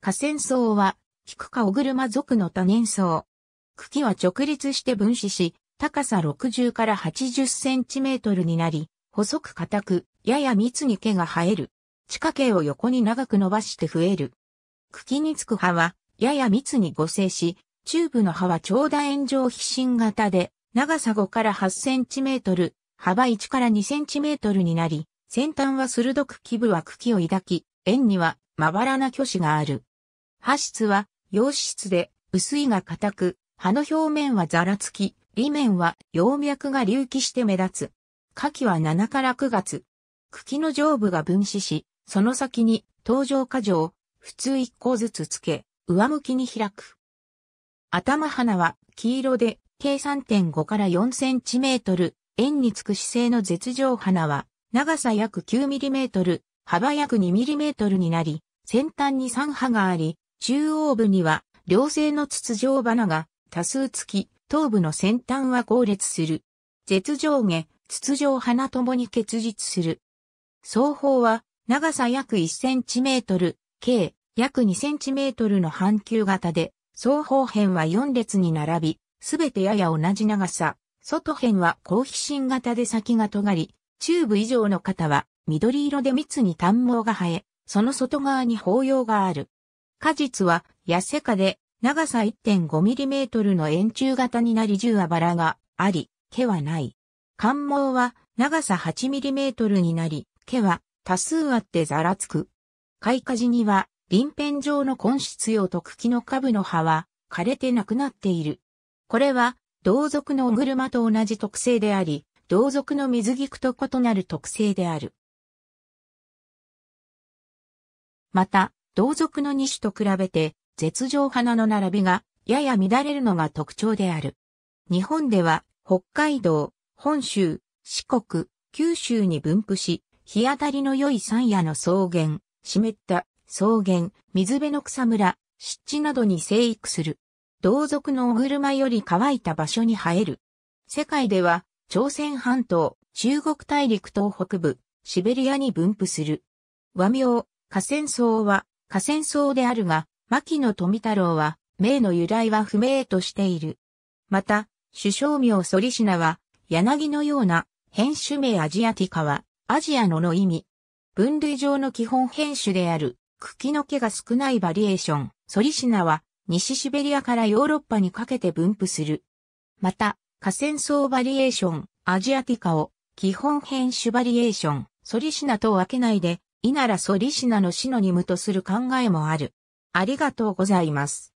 河川草は、菊クカオグルマ属の多年草。茎は直立して分子し、高さ60から80センチメートルになり、細く硬く、やや密に毛が生える。地下茎を横に長く伸ばして増える。茎につく葉は、やや密に合成し、チューブの葉は長楕円状皮心型で、長さ5から8センチメートル、幅1から2センチメートルになり、先端は鋭く基部は茎を抱き、円にはまばらな巨子がある。葉質は陽質で薄いが硬く、葉の表面はざらつき、裏面は葉脈が隆起して目立つ。下記は7から9月。茎の上部が分子し、その先に登場下上、普通1個ずつつけ、上向きに開く。頭花は黄色で、計3.5から4センチメートル、円につく姿勢の絶上花は、長さ約9ミリメートル、幅約2ミリメートルになり、先端に3葉があり、中央部には、両性の筒状花が多数付き、頭部の先端は後列する。絶上下、筒状花ともに結実する。双方は、長さ約1センチメートル、計約2センチメートルの半球型で、双方辺は4列に並び、すべてやや同じ長さ、外辺は高皮芯型で先が尖り、中部以上の方は緑色で密に短毛が生え、その外側に包葉がある。果実は、痩せ果で、長さ 1.5mm の円柱型になり銃はバラがあり、毛はない。関毛は、長さ 8mm になり、毛は多数あってざらつく。開花時には、臨片状の根質葉と茎の下部の葉は枯れてなくなっている。これは、同族の車と同じ特性であり、同族の水菊と異なる特性である。また、同族の2種と比べて、絶上花の並びが、やや乱れるのが特徴である。日本では、北海道、本州、四国、九州に分布し、日当たりの良い山野の草原、湿った草原、水辺の草むら、湿地などに生育する。同族のお車より乾いた場所に生える。世界では、朝鮮半島、中国大陸東北部、シベリアに分布する。和名、河川草は、河川草であるが、牧野富太郎は、名の由来は不明としている。また、首相名ソリシナは、柳のような、編種名アジアティカは、アジアのの意味。分類上の基本編種である、茎の毛が少ないバリエーション、ソリシナは、西シベリアからヨーロッパにかけて分布する。また、河川草バリエーション、アジアティカを、基本編種バリエーション、ソリシナと分けないで、稲良ソリシナの死の任務とする考えもある。ありがとうございます。